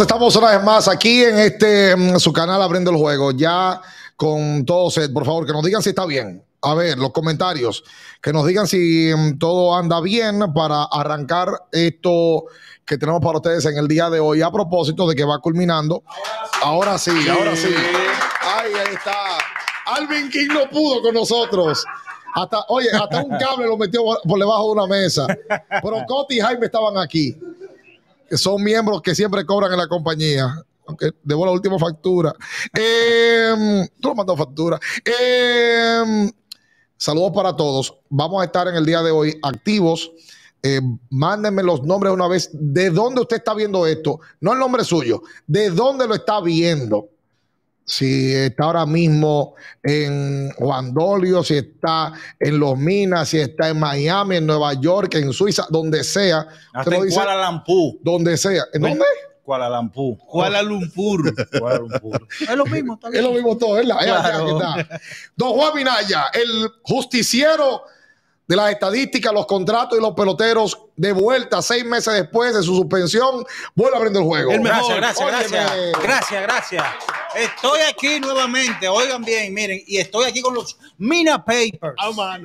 Estamos una vez más aquí en este mm, su canal Abriendo el Juego, ya con todos Por favor, que nos digan si está bien. A ver, los comentarios, que nos digan si mm, todo anda bien para arrancar esto que tenemos para ustedes en el día de hoy. A propósito de que va culminando. Ahora sí, ahora sí. Ahí, está. Alvin King no pudo con nosotros. Hasta, oye, hasta un cable lo metió por debajo de una mesa. Pero Coti y Jaime estaban aquí son miembros que siempre cobran en la compañía. Aunque debo la última factura. Em, tú lo mandó factura. Em, saludos para todos. Vamos a estar en el día de hoy activos. Eh, mándenme los nombres una vez de dónde usted está viendo esto. No el nombre suyo, de dónde lo está viendo si está ahora mismo en Juan Dolio, si está en Los Minas, si está en Miami, en Nueva York, en Suiza, donde sea. Hasta en Kuala Lumpur. Donde sea. ¿En dónde? Kuala Lumpur. Kuala Lumpur. es lo mismo, también. Es lo mismo todo, ¿verdad? Don Juan Minaya, el justiciero de las estadísticas, los contratos y los peloteros de vuelta seis meses después de su suspensión, vuelve a aprender el juego. Gracias, gracias, gracias. Gracias, Estoy aquí nuevamente, oigan bien, miren, y estoy aquí con los Mina Papers. Ah,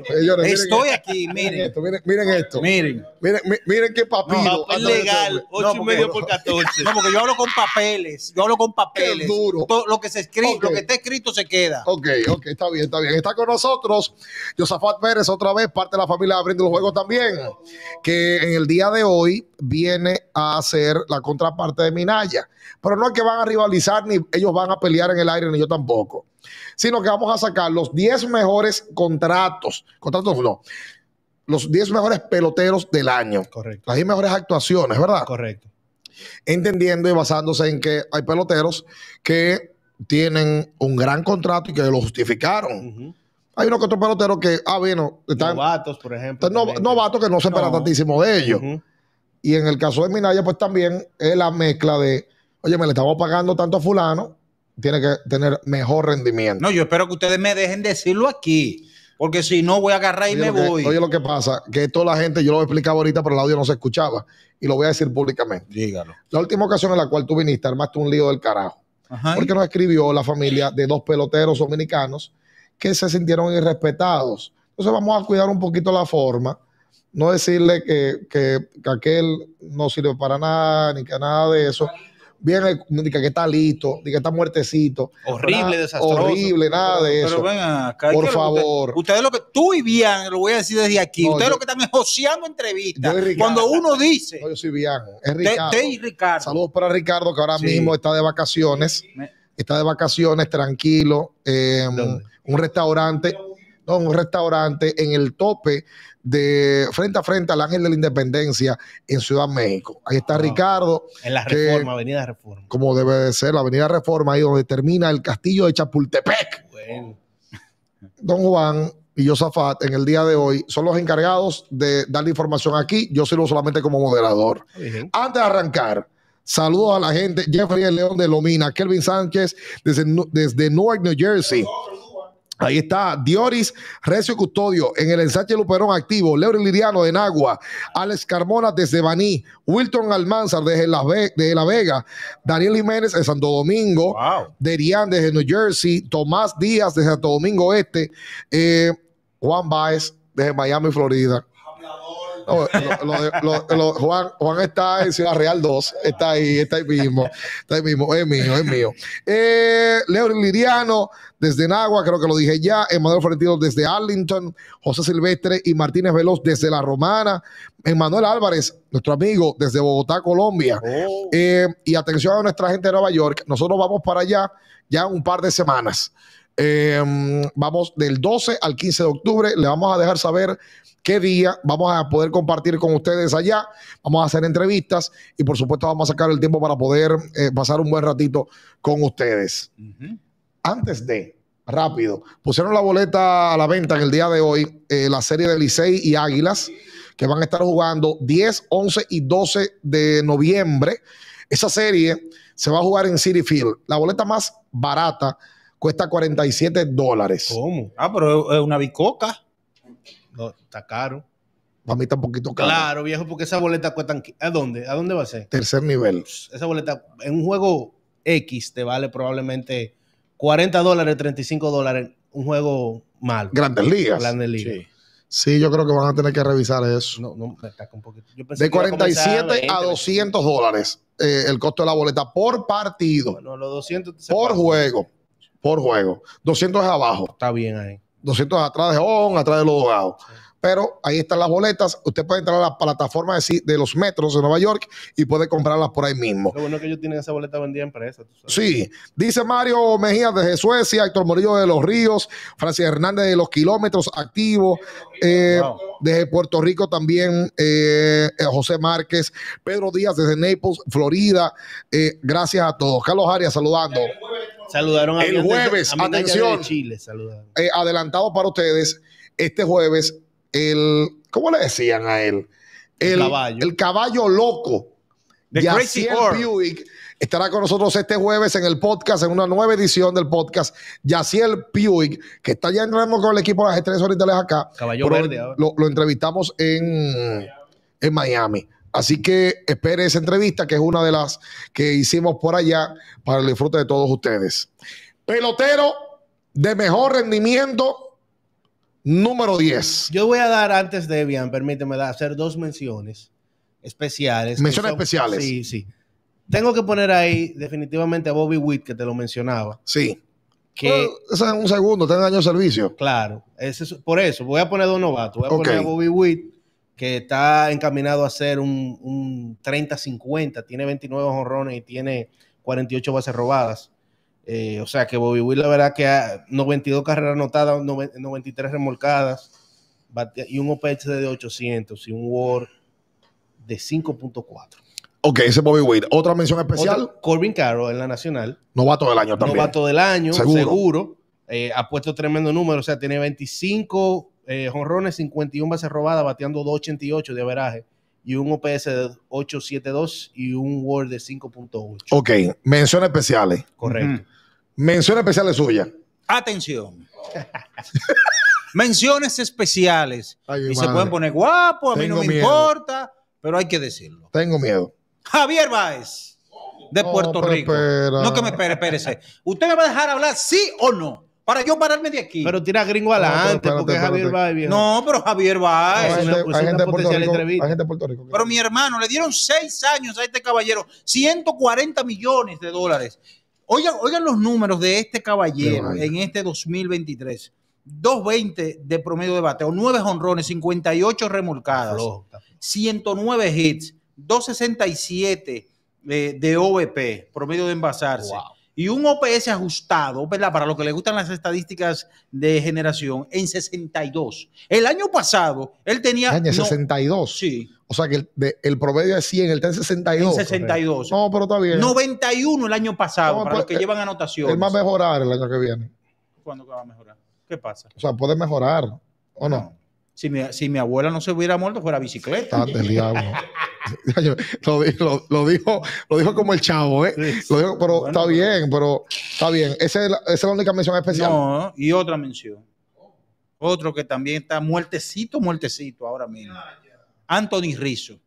estoy aquí, miren, miren esto. Miren. Miren, miren qué papiro. Es ah, legal, 8 y medio por 14. No, porque yo hablo con papeles. Yo hablo con papeles. duro. Todo lo que se escribe, lo que está escrito se queda. Ok, ok, está bien, está bien. Está con nosotros Josafat Pérez, otra vez, parte de la familia abriendo los juegos también. Que en el día de hoy viene a hacer la contraparte de Minaya. Pero no es que van a rivalizar, ni ellos van a pelear en el aire, ni yo tampoco. Sino que vamos a sacar los 10 mejores contratos. Contratos no los 10 mejores peloteros del año. Correcto. Las 10 mejores actuaciones, ¿verdad? Correcto. Entendiendo y basándose en que hay peloteros que tienen un gran contrato y que lo justificaron. Hay uno que otro pelotero que, ah, bueno, están. Novatos, por ejemplo. No, novatos que no se espera tantísimo de ellos. Y en el caso de Minaya, pues también es la mezcla de, oye, me le estamos pagando tanto a Fulano, tiene que tener mejor rendimiento. No, yo espero que ustedes me dejen decirlo aquí porque si no voy a agarrar y me voy. Oye, lo que pasa, que toda la gente, yo lo explicaba ahorita, pero el audio no se escuchaba, y lo voy a decir públicamente. Dígalo. La última ocasión en la cual tú viniste, armaste un lío del carajo, porque nos escribió la familia de dos peloteros dominicanos que se sintieron irrespetados. Entonces vamos a cuidar un poquito la forma, no decirle que, que aquel no sirve para nada, ni que nada de eso indica eh, que está listo, que está muertecito. Horrible, nada, desastroso. Horrible, nada de eso. Pero ven acá, Por favor. ustedes lo que, tú y Bian, lo voy a decir desde aquí, ustedes lo que están negociando entrevistas. Cuando uno dice. yo soy Ricardo. Saludos para Ricardo, que ahora mismo está de vacaciones. está de vacaciones, tranquilo, eh, un restaurante un restaurante en el tope de frente a frente al Ángel de la Independencia en Ciudad México. Ahí está ah, Ricardo. En la Avenida Reforma. Como debe de ser, la Avenida Reforma, ahí donde termina el castillo de Chapultepec. Don Juan y Josafat en el día de hoy son los encargados de darle información aquí. Yo sirvo solamente como moderador. Antes de arrancar, Saludos a la gente. Jeffrey León de Lomina, Kelvin Sánchez desde, desde Newark, New Jersey. Ahí está Dioris Recio Custodio en el ensanche Luperón activo, Leo Liriano de Nagua, Alex Carmona desde Baní, Wilton Almanzar desde La, Vega, Daniel Jiménez de Santo Domingo, Derian desde New Jersey, Tomás Díaz desde Santo Domingo Este, Juan Baez desde Miami, Florida. Juan, está en Ciudad Real 2, está ahí, está ahí mismo, está ahí mismo, es mío, es mío. Eh, Leo Liriano desde Nagua, creo que lo dije ya, Emanuel Florentino desde Arlington, José Silvestre y Martínez Veloz desde La Romana, Emanuel Álvarez, nuestro amigo desde Bogotá, Colombia. Oh. Eh, y atención a nuestra gente de Nueva York, nosotros vamos para allá ya un par de semanas. Eh, vamos del 12 al 15 de octubre. Le vamos a dejar saber qué día vamos a poder compartir con ustedes allá. Vamos a hacer entrevistas y por supuesto vamos a sacar el tiempo para poder eh, pasar un buen ratito con ustedes. Antes de, rápido, pusieron la boleta a la venta en el día de hoy, eh, la serie de Licey y Águilas, que van a estar jugando 10, 11 y 12 de noviembre. Esa serie se va a jugar en City Field. La boleta más barata cuesta 47 dólares. ¿Cómo? Ah, pero es una bicoca. está caro. Para mí está un poquito caro. Claro, viejo, porque esa boleta cuesta. ¿A dónde? ¿A dónde va a ser? Tercer nivel. Esa boleta, en un juego X, te vale probablemente 40 dólares, 35 dólares. Un juego mal. Grandes ligas. Grandes ligas. Sí. yo creo que van a tener que revisar eso. No, no, de 47 a, 200 dólares eh, el costo de la boleta por partido. los 200 por juego por juego. 200 es abajo. Está bien ahí. 200 atrás de ON, atrás de los dogados. Pero ahí están las boletas. Usted puede entrar a la plataforma de, los metros de Nueva York y puede comprarlas por ahí mismo. Lo bueno que ellos tienen esa boleta vendida en presa. Sí. Dice Mario Mejía desde Suecia, Héctor Morillo de Los Ríos, Francis Hernández de Los Kilómetros activo eh, desde Puerto Rico también eh, José Márquez, Pedro Díaz desde Naples, Florida. Eh, gracias a todos. Carlos Arias saludando. Saludaron a El jueves, atención. Chile, eh, adelantado para ustedes, este jueves, el. ¿Cómo le decían a él? El, caballo. El caballo loco. The Yaciel Buick estará con nosotros este jueves en el podcast, en una nueva edición del podcast. Yaciel Buick, que está ya entrando con el equipo de las estrellas orientales acá. Caballo verde Lo, lo entrevistamos en Miami. Así que espere esa entrevista, que es una de las que hicimos por allá para el disfrute de todos ustedes. Pelotero de mejor rendimiento, número 10. Yo voy a dar antes de bien, permíteme hacer dos menciones especiales. Menciones especiales. Sí, sí. Tengo que poner ahí definitivamente a Bobby Witt, que te lo mencionaba. Sí. Que, es un segundo, tiene años de servicio. Claro, por eso voy a poner a Novato. novatos. Voy a poner a Bobby Witt que está encaminado a ser un, 30-50, tiene 29 honrones y tiene 48 bases robadas. Eh, o sea que Bobby Will, la verdad que ha 92 carreras anotadas, 93 remolcadas y un OPS de 800 y un WAR de 5.4. Ok, ese Bobby Wade. Otra mención especial. Corbin Carroll en la Nacional. Novato del año también. Novato del año, seguro. Eh, ha puesto tremendo número, o sea, tiene 25 eh, jonrones, 51 bases robadas, bateando 2.88 de averaje y un OPS de 8.72 y un Word de 5.8. Ok, menciones especiales. Correcto. Menciones especiales suyas. Atención. menciones especiales. y se pueden poner guapo, a mí no me importa, pero hay que decirlo. Tengo miedo. Javier Báez de Puerto Rico. No que me espere, espérese. ¿Usted me va a dejar hablar sí o no? Para yo pararme de aquí. Pero tira gringo adelante, porque espérate, Javier bien. No, pero Javier va. Hay, eh. pues gente, de Puerto Rico. Pero mi hermano, le dieron seis años a este caballero, 140 millones de dólares. Oigan, oigan los números de este caballero en este 2023. 220 de promedio de bateo, 9 honrones, 58 remolcadas, 109 hits, 267 eh, de, de, OVP, promedio de envasarse y un OPS ajustado, ¿verdad? Para los que le gustan las estadísticas de generación, en 62. El año pasado, él tenía... Año 62. Sí. O sea que el, de, promedio es 100, él está en 62. En 62. No, pero está bien. 91 el año pasado, para los que llevan anotaciones. Él va a mejorar el año que viene. ¿Cuándo va a mejorar? ¿Qué pasa? O sea, puede mejorar, ¿o no? Si mi, abuela no se hubiera muerto, fuera bicicleta. lo, dijo, lo dijo como el chavo, ¿eh? pero está bien, pero está bien. Esa es, la, única mención especial. No, y otra mención. Otro que también está muertecito, muertecito ahora mismo. Anthony Rizzo.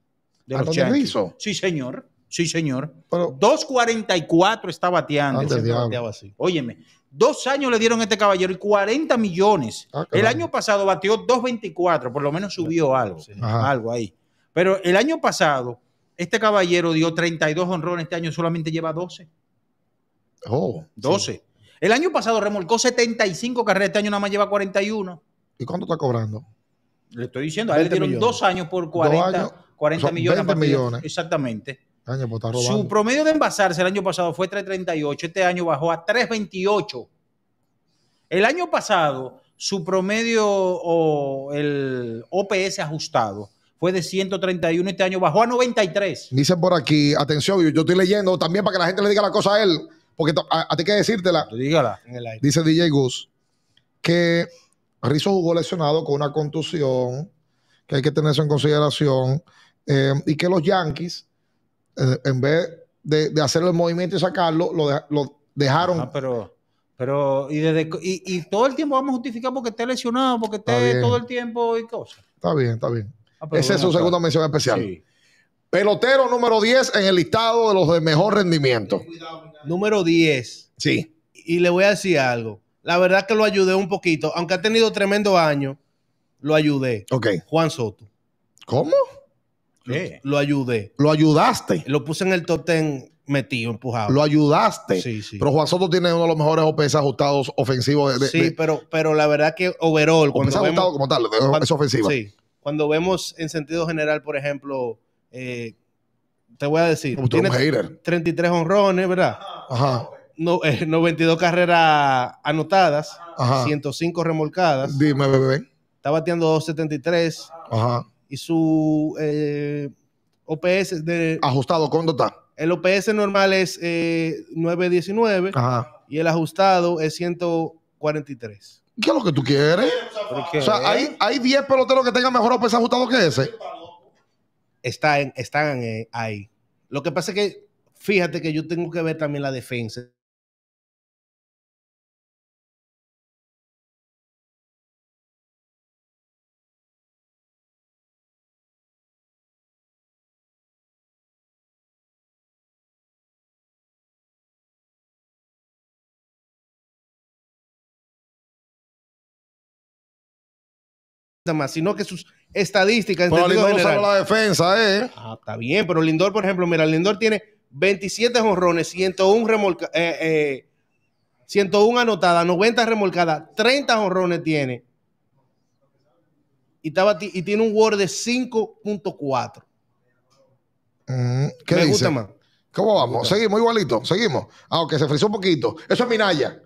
¿Anthony Rizzo? Sí, señor. Sí, señor. Pero, 2.44 está bateando. Óyeme, Dos años le dieron a este caballero y 40 millones. Ah, el año pasado batió 2.24, por lo menos subió algo, algo ahí. Pero el año pasado, este caballero dio 32 honrones, este año solamente lleva 12. Oh, 12. El año pasado remolcó 75 carreras, este año nada más lleva 41. ¿Y cuánto está cobrando? Le estoy diciendo, a él le dieron dos años por 40, 40 millones. Exactamente. Pues, su promedio de envasarse el año pasado fue 3.38, este año bajó a 3.28. El año pasado, su promedio o el OPS ajustado fue de 131, este año bajó a 93. Dicen por aquí, atención, yo estoy leyendo también para que la gente le diga la cosa a él, porque a, ti que decírtela. Dígala. Dice DJ Gus que Rizzo jugó lesionado con una contusión, que hay que tener eso en consideración, eh, y que los Yankees eh, en vez de, hacerlo hacer el movimiento y sacarlo, lo, dejaron. pero, pero y, y, todo el tiempo vamos a justificar porque esté lesionado, porque esté todo el tiempo y cosas. Está bien, está bien. Ah, Esa es su segunda mención especial. Pelotero número 10 en el listado de los de mejor rendimiento. Número 10. Sí. Y le voy a decir algo. La verdad que lo ayudé un poquito. Aunque ha tenido tremendo año, lo ayudé. Ok. Juan Soto. ¿Cómo? Lo, ayudé. Lo ayudaste. Lo puse en el top ten metido, empujado. Lo ayudaste. Sí, sí. Pero Juan Soto tiene uno de los mejores OPS ajustados ofensivos. De, sí, pero, pero la verdad que overall. OPS ajustado como tal, cuando, es ofensiva. Sí. Cuando vemos en sentido general, por ejemplo, eh, te voy a decir. Usted tiene hater. 33 honrones, ¿verdad? Ajá. No, 92 eh, carreras anotadas, Ajá. 105 remolcadas. Dime, bebé. Está bateando 273. Ajá y su eh, OPS de... Ajustado, ¿cuánto está? El OPS normal es 919 eh, y el ajustado es 143. ¿Qué es lo que tú quieres? O sea, hay, hay 10 peloteros que tengan mejor OPS ajustado que ese. en están eh, ahí. Lo que pasa es que, fíjate que yo tengo que ver también la defensa sino que sus estadísticas. Pero Lindor general. la defensa, ¿eh? Ah, está bien, pero Lindor, por ejemplo, mira, Lindor tiene 27 honrones, 101 remolcadas 101 anotadas, 90 remolcadas, 30 honrones tiene. Y, y tiene un Word de 5.4. Mm, ¿Qué Me gusta más. ¿Cómo vamos? Seguimos igualito, seguimos. Aunque ah, se frizó un poquito. Eso es Minaya.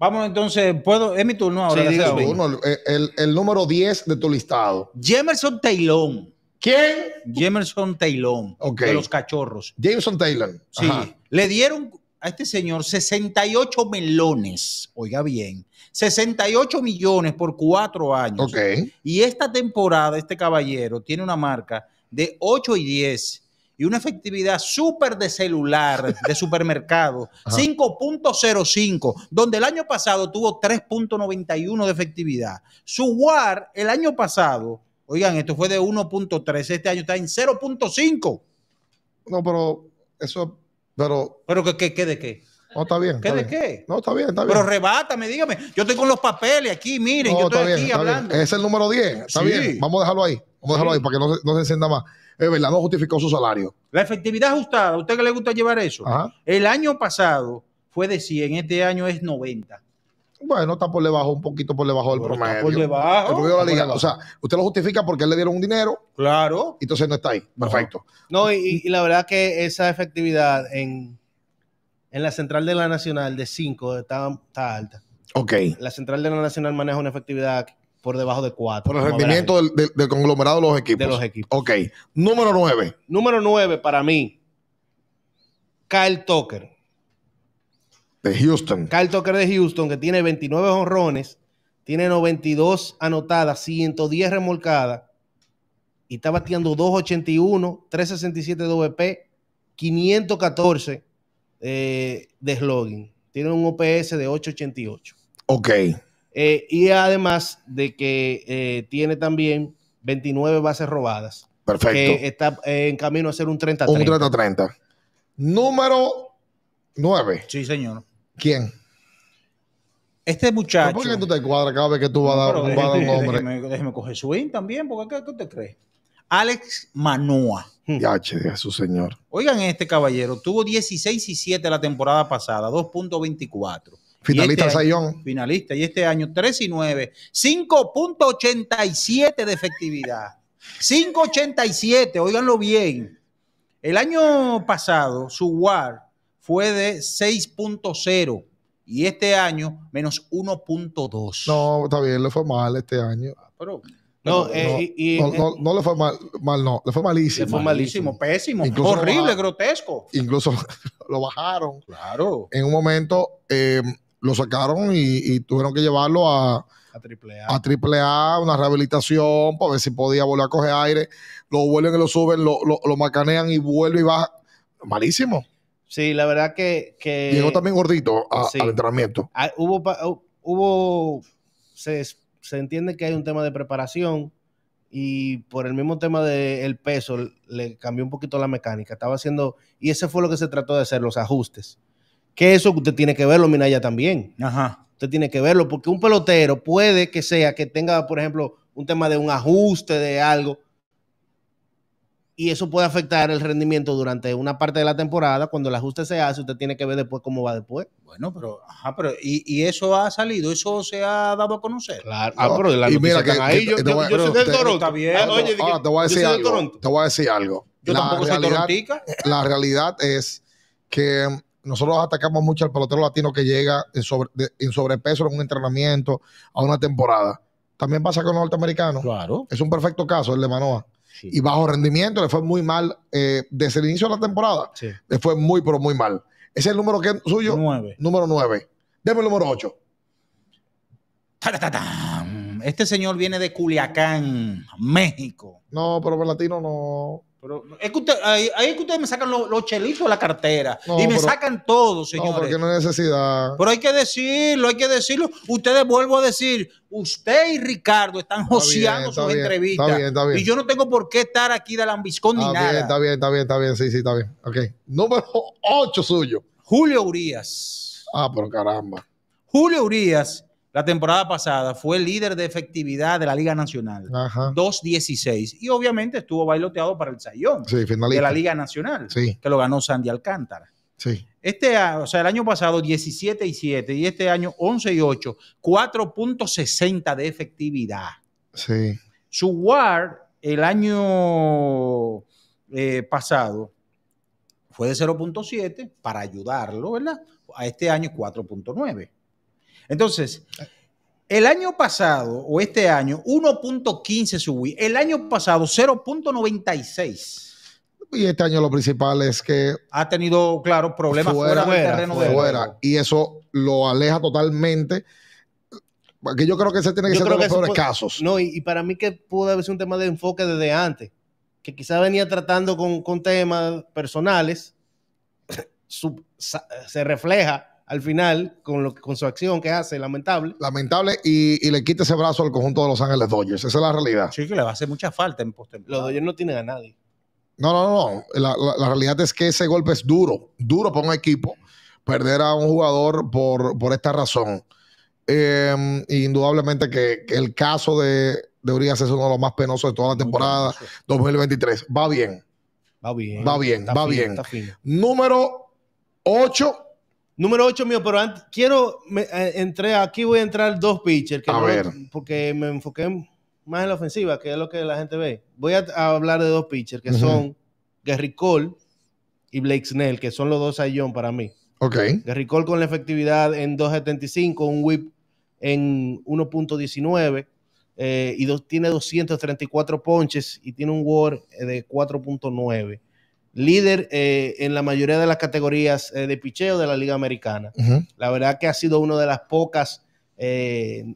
Vamos entonces, puedo, es mi turno ahora. Eh, el, número 10 de tu listado. Jemerson Taylor. ¿Quién? Jemerson Taylor, okay. de los cachorros. Jameson Taylor. Sí. Le dieron a este señor 68 melones, oiga bien, 68 millones por cuatro años. Okay. Y esta temporada, este caballero tiene una marca de 8 y 10 y una efectividad súper de celular, de supermercado, 5.05, donde el año pasado tuvo 3.91 de efectividad. Su WAR el año pasado, oigan, esto fue de 1.3, este año está en 0.5. No, pero eso, pero... ¿Pero qué, qué, de qué? No, está bien. ¿Qué está de qué? No, está bien, está bien. Pero rebátame, dígame. Yo estoy con los papeles aquí, miren, yo estoy aquí hablando. Es el número 10, está bien. Vamos a dejarlo ahí. Vamos a dejarlo ahí para que no se encienda más es verdad, no justificó su salario. La efectividad ajustada, ¿a usted que le gusta llevar eso? El año pasado fue de 100, este año es 90. Bueno, está por debajo, un poquito por debajo del promedio. por debajo. O sea, usted lo justifica porque él le dieron un dinero. Claro. Y entonces no está ahí. Perfecto. No, y, la verdad que esa efectividad en, la central de la nacional de 5 está, está alta. Ok. La central de la nacional maneja una efectividad por debajo de 4. Por el rendimiento del, conglomerado de los equipos. De los equipos. Ok. Número 9. Número 9 para mí, Kyle Tucker. De Houston. Kyle Tucker de Houston, que tiene 29 honrones, tiene 92 anotadas, 110 remolcadas, y está bateando 281, 367 WP, 514 de eh, slogan. Tiene un OPS de 888. Ok. Eh, y además de que eh, tiene también 29 bases robadas. Perfecto. Que está eh, en camino a ser un 30-30. Un 30-30. Número 9. Sí, señor. ¿Quién? Este muchacho. ¿Por qué tú te cuadras cada vez que tú vas a dar, déjeme, un nombre? Déjeme, coger coger swing también, porque ¿qué tú te crees? Alex Manoa. Hmm. Yache de su Señor. Oigan, este caballero tuvo 16 y 7 la temporada pasada, 2.24. Este finalista Finalista. Y este año 3 y 9. 5.87 de efectividad. 5.87, óiganlo bien. El año pasado su WAR fue de 6.0 y este año menos 1.2. No, está bien, le fue mal este año. no, eh, eh, no, le fue mal, no, le fue malísimo. Le fue malísimo, pésimo, horrible, grotesco. Incluso lo bajaron. Claro. En un momento, eh, lo sacaron y, tuvieron que llevarlo a, a triple A. una rehabilitación, para ver si podía volver a coger aire. Lo vuelven y lo suben, lo, macanean y vuelve y baja. Malísimo. Sí, la verdad que. Llegó también gordito al entrenamiento. Ah, hubo. hubo se, entiende que hay un tema de preparación y por el mismo tema del peso le cambió un poquito la mecánica. Estaba haciendo. Y ese fue lo que se trató de hacer, los ajustes. Que eso usted tiene que verlo, Minaya, también. Ajá. Usted tiene que verlo, porque un pelotero puede que sea que tenga, por ejemplo, un tema de un ajuste de algo, y eso puede afectar el rendimiento durante una parte de la temporada. Cuando el ajuste se hace, usted tiene que ver después cómo va después. Bueno, pero, ajá, pero, y, eso ha salido, eso se ha dado a conocer. Claro, ah, pero la y mira que, ahí. yo, soy del Toronto. Está bien. Ah, te voy a decir algo. te voy a decir algo. Yo tampoco realidad, soy torontica. La realidad es que nosotros atacamos mucho al pelotero latino que llega en, sobrepeso en un entrenamiento a una temporada. También pasa con los norteamericanos. Claro. Es un perfecto caso el de Manoa. Y bajo rendimiento le fue muy mal eh, desde el inicio de la temporada. Sí. Le fue muy, pero muy mal. Ese es el número que suyo. Nueve. Número 9. Deme el número 8. Este señor viene de Culiacán, México. No, pero el latino no. Pero es que ahí, que ustedes me sacan los, chelitos de la cartera y me sacan todo, señores. No, porque no hay necesidad. Pero hay que decirlo, hay que decirlo. Ustedes vuelvo a decir, usted y Ricardo están joseando sus entrevistas. Está bien, está bien. Y yo no tengo por qué estar aquí de lambiscón ni nada. está bien, está bien, está bien, sí, sí, está bien. Ok. Número 8 suyo. Julio Urias. Ah, pero caramba. Julio Urias la temporada pasada fue líder de efectividad de la Liga Nacional, 2.16. Y obviamente estuvo bailoteado para el Sayón de la Liga Nacional, que lo ganó Sandy Alcántara. Sí. Este, o sea, el año pasado 17 y 7 y este año 11 y 8, 4.60 de efectividad. Sí. Su WAR el año eh, pasado fue de 0.7 para ayudarlo, ¿verdad? A este año 4.9. Entonces, el año pasado o este año, 1.15 subí. El año pasado, 0.96. Y este año lo principal es que... Ha tenido, claro, problemas fuera, del terreno de Y eso lo aleja totalmente porque yo creo que ese tiene que yo ser de los casos. No, y, para mí que pudo haber sido un tema de enfoque desde antes, que quizá venía tratando con, temas personales, se refleja al final con, con su acción que hace, lamentable. Lamentable y, le quita ese brazo al conjunto de Los Ángeles Dodgers. Esa es la realidad. Sí, que le va a hacer mucha falta en postemporada. Los Dodgers no tienen a nadie. No, no, no. La, realidad es que ese golpe es duro, duro para un equipo perder a un jugador por, esta razón. Em, indudablemente que, el caso de, de Urias es uno de los más penosos de toda la temporada 2023. Va bien. Va bien. Va bien, va bien. Número 8 Número 8 mío, pero antes quiero, eh, aquí voy a entrar dos pitchers, a ver. porque me enfoqué más en la ofensiva, que es lo que la gente ve. Voy a, hablar de dos pitchers, que son Gary Cole y Blake Snell, que son los dos John para mí. Ok. Gary Cole con la efectividad en 2.75, un whip en 1.19. Eh, y dos, tiene 234 ponches y tiene un WAR de 4.9 líder eh, en la mayoría de las categorías eh, de picheo de la Liga Americana. La verdad que ha sido uno de los pocos eh,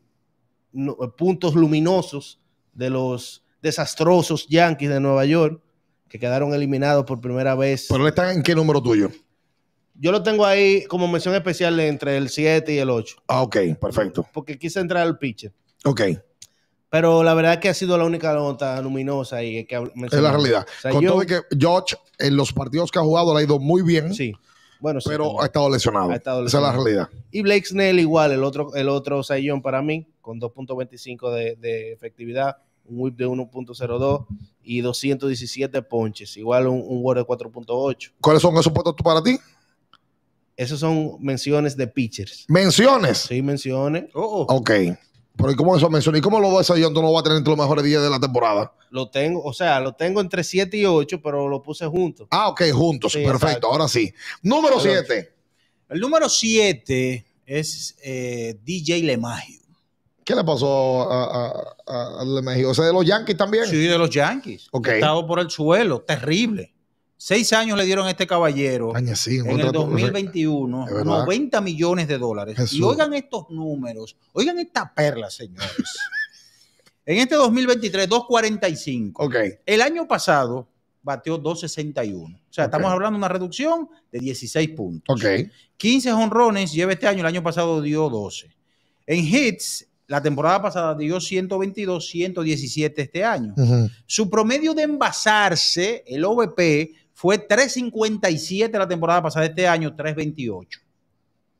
puntos luminosos de los desastrosos Yankees de Nueva York que quedaron eliminados por primera vez. ¿Pero están en qué número tuyo? Yo lo tengo ahí como mención especial entre el 7 y el 8. Ah, ok, perfecto. Porque quise entrar al pitcher. Ok. Pero la verdad es que ha sido la única nota luminosa y que Es la realidad. Con todo que George en los partidos que ha jugado le ha ido muy bien. Sí. Bueno, pero ha estado, lesionado. ha Esa es la realidad. Y Blake Snell igual, el otro, el otro para mí, con 2.25 de, efectividad, un whip de 1.02 y 217 ponches, igual un, Word de 4.8. ¿Cuáles son esos puntos para ti? Esas son menciones de pitchers. ¿Menciones? Sí, menciones. Oh, oh. Ok. Pero ¿y cómo eso menciona? ¿Y cómo lo vas a no a tener entre los mejores días de la temporada. Lo tengo, o sea, lo tengo entre 7 y 8, pero lo puse juntos. Ah, ok, juntos. Perfecto, ahora sí. Número 7. El número 7 es eh, DJ Lemagio. ¿Qué le pasó a, a, Lemagio? O de los Yankees también. Sí, de los Yankees. Ok. por el suelo, terrible. Seis años le dieron a este caballero sí, en el 2021, 90 millones de dólares. Y oigan estos números, oigan esta perla, señores. en este 2023, 2.45. El año pasado batió 2.61. O sea, estamos hablando de una reducción de 16 puntos. 15 honrones lleva este año, el año pasado dio 12. En hits, la temporada pasada dio 122, 117 este año. Su promedio de envasarse, el OVP, fue 3.57 la temporada pasada, este año 3.28.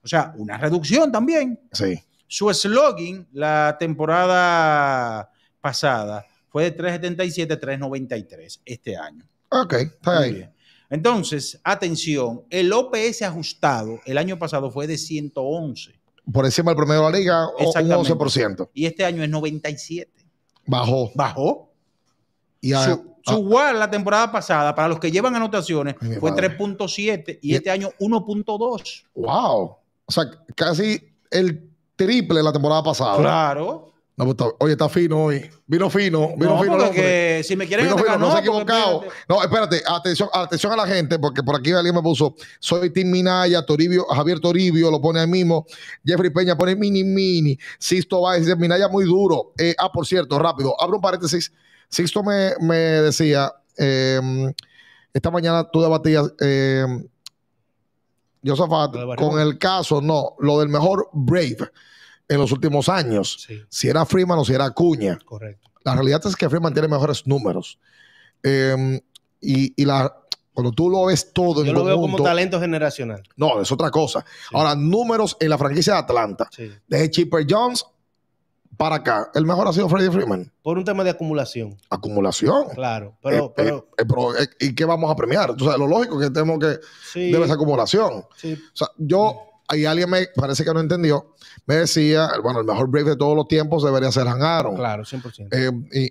O sea, una reducción también. Sí. Su slogan la temporada pasada fue de 3.77 3.93 este año. Ok, está ahí. Entonces, atención, el OPS ajustado el año pasado fue de 111. Por encima del promedio de la liga, un 11%. Y este año es 97. Bajó. Bajó. Y a, su ah. la temporada pasada, para los que llevan anotaciones, fue 3.7 y, este año 1.2. ¡Wow! O sea, casi el triple la temporada pasada. Claro. Pues, oye, está fino hoy. Vino fino, vino no, fino. Porque si me quieren no, se ha equivocado. No, espérate, atención, atención a la gente, porque por aquí alguien me puso, soy Tim Minaya, Toribio, Javier Toribio lo pone ahí mismo, Jeffrey Peña pone mini mini, Sisto Báez dice, Minaya muy duro. Eh, ah, por cierto, rápido, abro un paréntesis. Sixto me, decía, em, esta mañana tú debatías, eh, Josafat, con el caso, no, lo del mejor Brave en los últimos años. Si era Freeman o si era Cuña Correcto. La realidad es que Freeman tiene mejores números. Em, y, la, cuando tú lo ves todo en Yo lo veo como talento generacional. No, es otra cosa. Ahora, números en la franquicia de Atlanta. De Desde Chipper Jones para acá, el mejor ha sido Freddie Freeman. Por un tema de acumulación. Acumulación. Claro, pero... Eh, eh, pero... Eh, ¿Y qué vamos a premiar? Entonces, lo lógico es que tenemos que... debe esa acumulación. yo... Ahí alguien me parece que no entendió. Me decía, bueno, el mejor brief de todos los tiempos debería ser Han Aaron. Claro, 100%.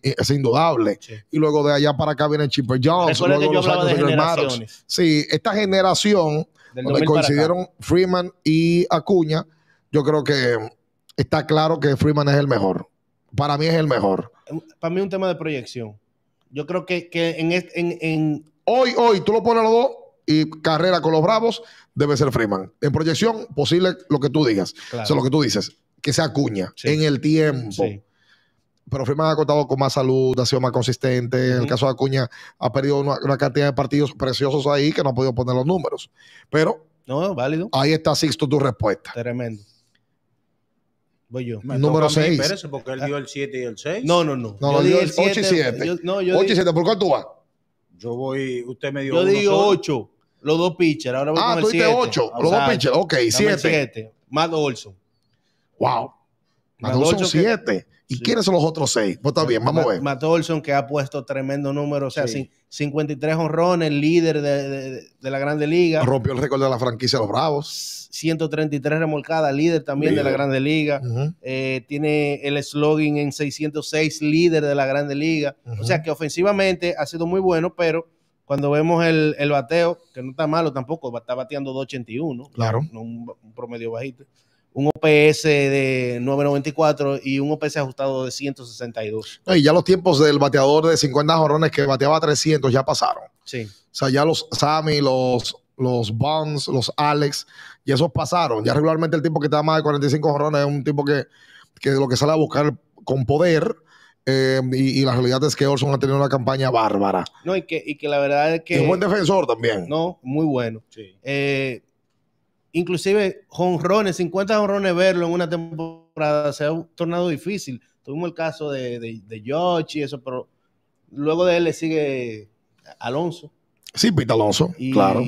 es indudable. Y luego de allá para acá viene Chipper Jones. Luego que yo los de generaciones. Sí, esta generación donde coincidieron Freeman y Acuña, yo creo que está claro que Freeman es el mejor. Para mí es el mejor. Para mí es un tema de proyección. Yo creo que, en, en, en, Hoy, hoy, tú lo pones a los dos y carrera con los Bravos, debe ser Freeman. En proyección, posible lo que tú digas. O sea, lo que tú dices. Que sea acuña en el tiempo. pero Freeman ha contado con más salud, ha sido más consistente. En el caso de Acuña, ha perdido una, una, cantidad de partidos preciosos ahí que no ha podido poner los números. Pero. No, válido. Ahí está, Sixto, tu respuesta. Tremendo. Voy yo. Me Número 6. Espérese, porque él dio el 7 y el 6. No, no, no. No, yo dio el 8 y 7. Yo, 8 y 7. ¿Por cuál tú vas? Yo voy, usted me dio Yo digo 8. Los dos pitchers. Ahora voy ah, con el 7. Ah, tú 8. Los dos pitchers. Ok, 7. 7. Matt Olson. Wow. Matt Olson 7. ¿Y quiénes son los otros seis? Pues está bien, vamos a ver. Matt Olson, que ha puesto tremendo número, o sea, 53 honrones, líder de, de, la Grande Liga. Rompió el récord de la franquicia de los Bravos. 133 remolcadas, líder también de la Grande Liga. Eh, tiene el slogan en 606, líder de la Grande Liga. O sea, que ofensivamente ha sido muy bueno, pero cuando vemos el, el bateo, que no está malo tampoco, está bateando 281. No, un promedio bajito un OPS de 9.94 y un OPS ajustado de 162. y ya los tiempos del bateador de 50 jorrones que bateaba 300 ya pasaron. Sí. O sea, ya los Sammy, los, los Bonds, los Alex, y esos pasaron. Ya regularmente el tipo que está más de 45 jorrones es un tipo que, que lo que sale a buscar con poder. Eh, y, la realidad es que Orson ha tenido una campaña bárbara. No, y que, y que la verdad es que. Es buen defensor también. No, muy bueno. Sí. Eh, inclusive jonrones, 50 jonrones verlo en una temporada se ha tornado difícil. Tuvimos el caso de, de, y eso, pero luego de él le sigue Alonso. Sí, Pita Alonso, claro.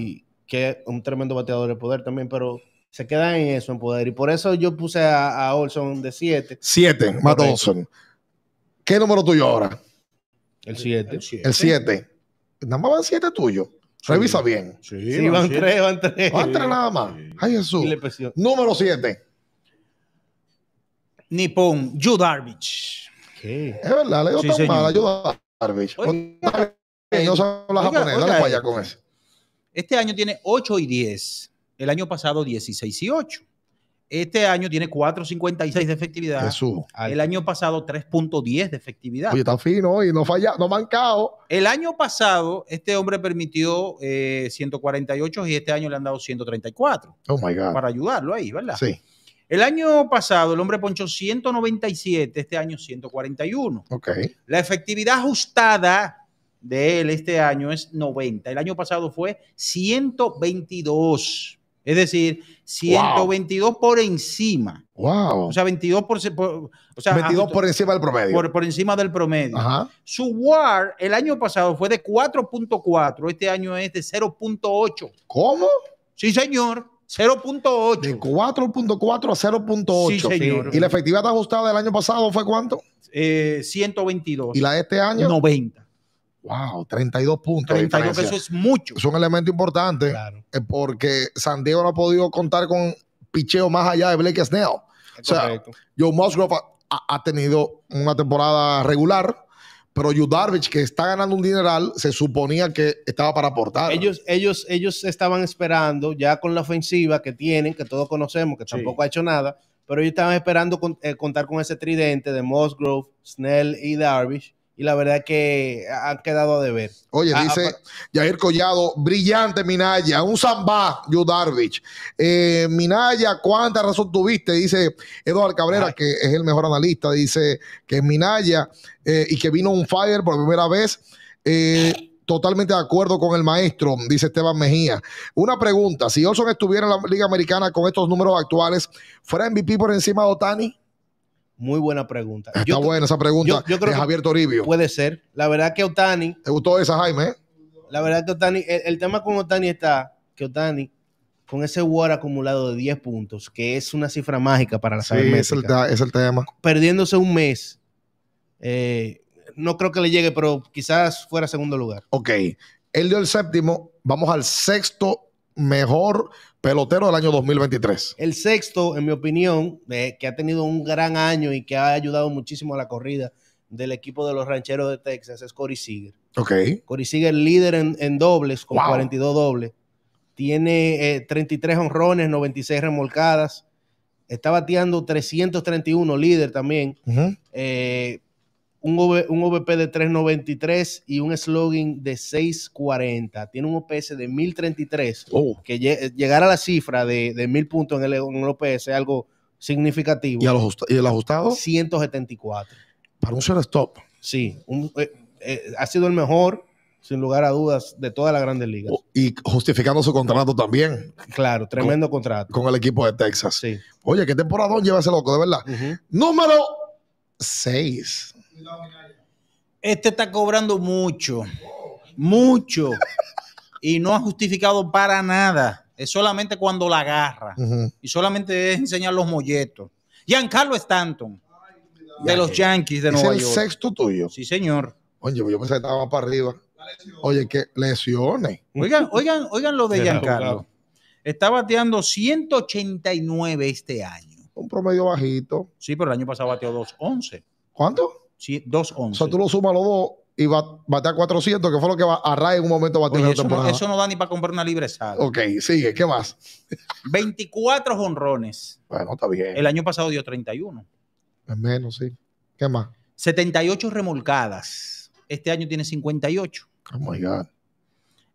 Que es un tremendo bateador de poder también, pero se queda en eso, en poder. Y por eso yo puse a, Olson de 7. 7, Matt Olson. ¿Qué número tuyo ahora? El 7. El 7. Nada más el 7 tuyo. Revisa bien. Sí, sí van, siete. tres, van tres. Van tres nada más. Ay, Jesús. Número 7. Nippon, Judah Darvish. ¿Qué? Es verdad, le dio sí, tan mal mala Yu Darvish. No saben la japonesa, dale para allá con eh, eso. Este año tiene 8 y 10. El año pasado 16 y 8. Este año tiene 4.56 de efectividad. El año pasado 3.10 de efectividad. Oye, está fino y no falla, no mancado. El año pasado este hombre permitió 148 eh, y este año le han dado 134. Oh my God. Para ayudarlo ahí, ¿verdad? Sí. El año pasado el hombre ponchó 197, este año 141. Ok. La efectividad ajustada de él este año es 90. El año pasado fue 122. Es decir, 122 por encima. Wow. O sea, 22 por, 22 ah, por encima del promedio. Por, encima del promedio. Ajá. Su WAR el año pasado fue de 4.4, este año es de 0.8. ¿Cómo? Sí, señor. 0.8. De 4.4 a 0.8. Sí, señor. ¿Y la efectividad ajustada del año pasado fue cuánto? Eh, 122. ¿Y la de este año? 90. Wow, 32 puntos. 32, eso es mucho. Es un elemento importante eh, porque San Diego no ha podido contar con picheo más allá de Blake Snell. Joe Musgrove ha, tenido una temporada regular, pero Yu Darvish, que está ganando un dineral, se suponía que estaba para aportar. Ellos, ellos, ellos estaban esperando, ya con la ofensiva que tienen, que todos conocemos, que tampoco ha hecho nada, pero ellos estaban esperando eh, contar con ese tridente de Musgrove, Snell y Darvish y la verdad que han quedado de ver. Oye, ah, dice Jair Collado, brillante Minaya, un Zamba, Yudarvich. Eh, Minaya, ¿cuánta razón tuviste? Dice Eduardo Cabrera, que es el mejor analista, dice que Minaya eh, y que vino un fire por primera vez. Eh, totalmente de acuerdo con el maestro, dice Esteban Mejía. Una pregunta, si Olson estuviera en la Liga Americana con estos números actuales, ¿fuera MVP por encima de Otani? Muy buena pregunta. Está buena esa pregunta yo, de Javier Toribio. Puede ser. La verdad que Otani. ¿Te gustó esa, Jaime? La verdad que Otani. El, tema con Otani está que Otani, con ese war acumulado de 10 puntos, que es una cifra mágica para la sí, Es, el, tema. Perdiéndose un mes. Eh, no creo que le llegue, pero quizás fuera segundo lugar. Ok. Él dio el séptimo. Vamos al sexto mejor pelotero del año 2023. El sexto, en mi opinión, eh, que ha tenido un gran año y que ha ayudado muchísimo a la corrida del equipo de los rancheros de Texas, es Cory Seager. Ok. Corey Seager, líder en, dobles, con 42 dobles. Tiene 33 eh, honrones, 96 remolcadas. Está bateando 331, líder también. eh, un, OVP de 3.93 y un slogan de 6.40. Tiene un OPS de 1.033, que eh, llegar a la cifra de, mil 1.000 puntos en el, OPS es algo significativo. ¿Y, el ajustado? 174. Para un shortstop. Sí, eh, eh, ha sido el mejor sin lugar a dudas, de toda la grandes liga. Oh, y justificando su contrato también. Claro, tremendo contrato. Con el equipo de Texas. Oye, qué temporada lleva ese loco, de verdad. Número 6. Este está cobrando mucho, mucho, y no ha justificado para nada. Es solamente cuando la agarra. Y solamente es enseñar los molletos. Giancarlo Stanton, de los Yankees de Nueva ¿Es el sexto tuyo? Sí, señor. Oye, yo pensé que estaba para arriba. Oye, que lesiones. Oigan, oigan, oigan lo de Giancarlo. Está bateando 189 este año. Un promedio bajito. Sí, pero el año pasado bateó 211. ¿Cuánto? 2.11. O sea, tú lo sumas los dos y a 400, que fue lo que Array en un momento Oye, en eso no da ni para comprar una libre sal. Ok, sigue, ¿qué más? 24 honrones. Bueno, está bien. El año pasado dio 31. Es menos, sí. ¿Qué más? 78 remolcadas. Este año tiene 58. Oh my God.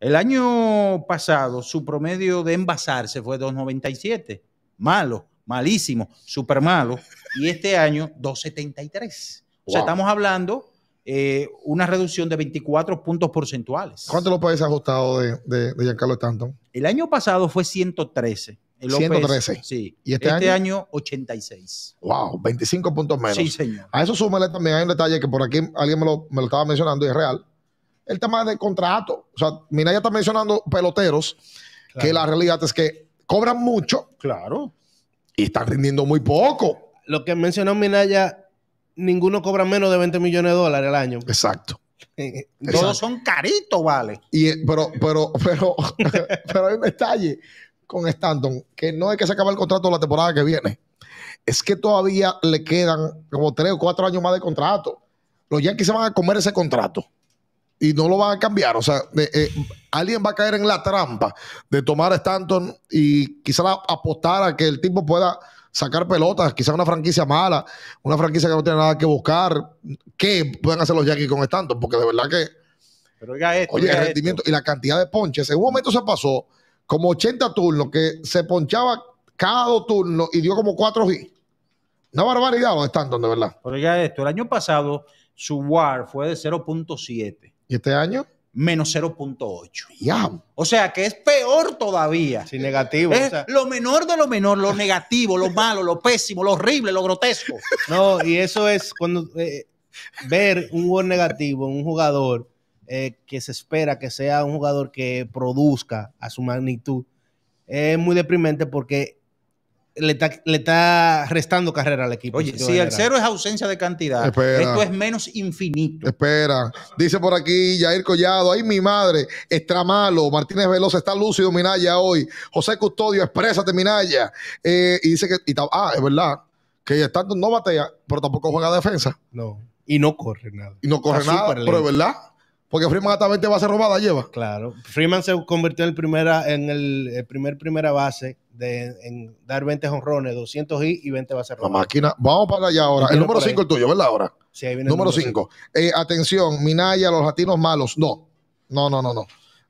El año pasado su promedio de envasarse fue 2.97. Malo, malísimo, súper malo. Y este año 2.73. O sea, estamos hablando eh, una reducción de 24 puntos porcentuales. ¿Cuánto los países ajustado de, de, Giancarlo Stanton? El año pasado fue 113. 113. sí. ¿Y este, este año? 86. Wow, 25 puntos menos. Sí, señor. A eso súmale también, hay un detalle que por aquí alguien me lo, me lo estaba mencionando y es real. El tema de contrato. O sea, Minaya está mencionando peloteros que la realidad es que cobran mucho. Claro. Y están rindiendo muy poco. Lo que mencionó Minaya ninguno cobra menos de 20 millones de dólares al año. Exacto. Eh, eh, Todos son caritos, vale. Y, eh, pero, pero, pero, pero hay un detalle con Stanton, que no es que se acabe el contrato la temporada que viene. Es que todavía le quedan como tres o cuatro años más de contrato. Los Yankees se van a comer ese contrato y no lo van a cambiar. O sea, alguien va a caer en la trampa de tomar a Stanton y quizás apostar a que el tipo pueda sacar pelotas, quizás una franquicia mala, una franquicia que no tiene nada que buscar. ¿Qué pueden hacer los Yankees con Stanton, Porque de verdad que. Pero oiga esto, oye, el rendimiento y la cantidad de ponches. En un momento se pasó como 80 turnos que se ponchaba cada dos turnos y dio como 4 G. Una barbaridad los Stanton, de verdad. Pero oiga esto, el año pasado su WAR fue de 0.7. ¿Y este año? menos 0.8. O sea que es peor todavía. Sí, negativo. lo menor de lo menor, lo negativo, lo malo, lo pésimo, lo horrible, lo grotesco. No, y eso es cuando eh, ver un gol negativo en un jugador eh, que se espera que sea un jugador que produzca a su magnitud es muy deprimente porque le está, le restando carrera al equipo. Oye, si el cero es ausencia de cantidad, esto es menos infinito. Espera, dice por aquí Jair Collado, ay mi madre, está malo, Martínez Veloz está lúcido, Minaya hoy, José Custodio, exprésate, Minaya. Eh, y dice que, y, ah, es verdad, que está, no batea, pero tampoco juega defensa. No, y no corre nada. Y no corre nada, pero es verdad. Porque Freeman va a ser robada lleva. Claro, Freeman se convirtió en, primera, en el primer primera base de en dar 20 honrones, 200 y, 20 va a ser La máquina. Vamos para allá ahora. El número 5 es tuyo, ¿verdad? Ahora. Sí, ahí viene número 5. Eh, atención, Minaya, los latinos malos. No, no, no, no. no.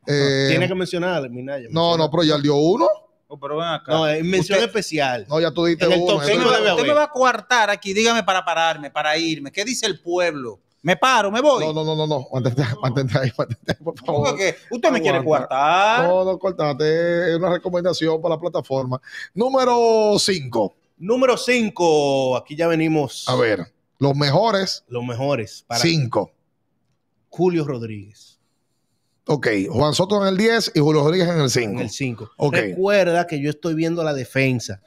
Eh, Tiene que mencionar Minaya. No, no, pero ya dio uno. Oh, pero ven acá. No, es mención especial. No, ya tú diste uno. Usted me va a coartar aquí, dígame para pararme, para irme. ¿Qué dice el pueblo? Me paro, me voy. No, no, no, no, no. Mantente, ahí, mantente ahí, por favor. ¿Usted me quiere cortar? No, no, cortate. Es una recomendación para la plataforma. Número 5. Número 5. Aquí ya venimos. A ver, los mejores. Los mejores. cinco 5. Julio Rodríguez. Ok, Juan Soto en el 10 y Julio Rodríguez en el 5. En el 5. Recuerda que yo estoy viendo la defensa.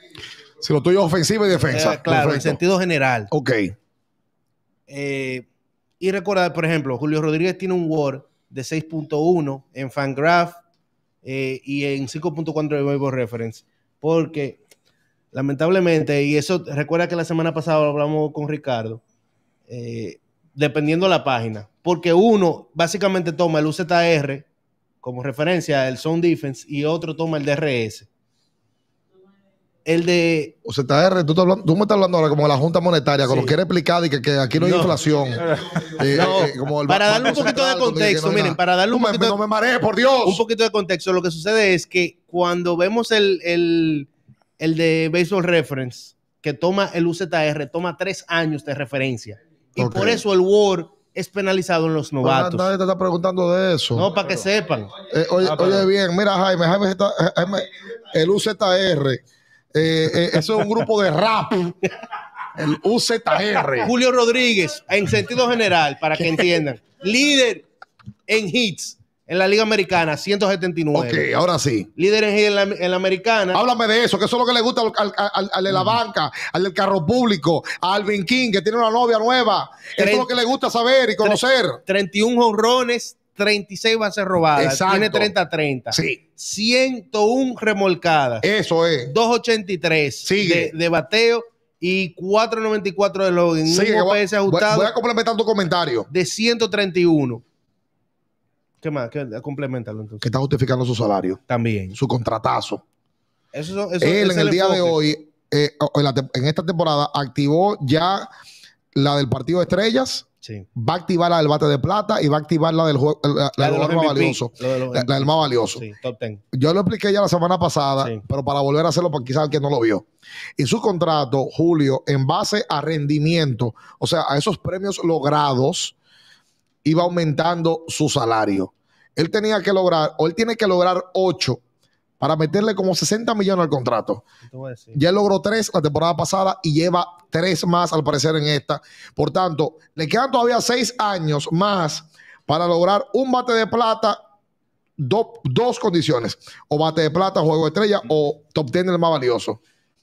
Si lo tuyo es ofensiva y defensa. Eh, claro, en sentido general. Ok. Eh, y recordar, por ejemplo, Julio Rodríguez tiene un Word de 6.1 en Fangraph eh, y en 5.4 de Weibo Reference, porque lamentablemente, y eso recuerda que la semana pasada hablamos con Ricardo, Dependiendo eh, dependiendo la página, porque uno básicamente toma el UZR como referencia, el Zone Defense, y otro toma el DRS el de. UZR, tú, me estás hablando ahora como de la Junta Monetaria, como que quiere explicar y que, aquí no hay inflación. para darle un poquito de contexto, miren, para darle un poquito. no me mareé, por Dios. Un poquito de contexto. Lo que sucede es que cuando vemos el, el, el de Baseball Reference, que toma el UZR, toma tres años de referencia. Y por eso el WAR es penalizado en los novatos. Nadie te está preguntando de eso. No, para que sepan. Eh, oye, ah, oye, bien, mira, Jaime, Jaime, está, eh, Jaime el UZR eh, eh, eso es un grupo de rap. El UZR. Julio Rodríguez, en sentido general, para que entiendan. Líder en hits en la Liga Americana, 179. Ok, ahora sí. Líder en, en, la, en la, Americana. Háblame de eso, que eso es lo que le gusta al, al de la mm. banca, al del carro público, a Alvin King, que tiene una novia nueva. Eso es lo que le gusta saber y conocer. 31 honrones, 36 bases robadas, Exacto. tiene 30-30. Sí. 101 remolcadas. Eso es. 283 de, de bateo y 4.94 de log, Sí, PS ajustado. Voy a complementar tu comentario. De 131. ¿Qué más? complementalo entonces. Que está justificando su salario. También. Su contratazo. Eso, Él en el, día de hoy, eh, en esta temporada, activó ya la del partido de estrellas Va a activar la del bate de plata y va a activar la del más valioso. La, del más valioso. Yo lo expliqué ya la semana pasada, pero para volver a hacerlo, porque quizás quien no lo vio. Y su contrato, Julio, en base a rendimiento, o sea, a esos premios logrados, iba aumentando su salario. Él tenía que lograr, o él tiene que lograr 8 para meterle como 60 millones al contrato. Ya logró tres la temporada pasada y lleva tres más al parecer en esta. Por tanto, le quedan todavía seis años más para lograr un bate de plata, dos condiciones, o bate de plata, juego de estrella o top ten el más valioso.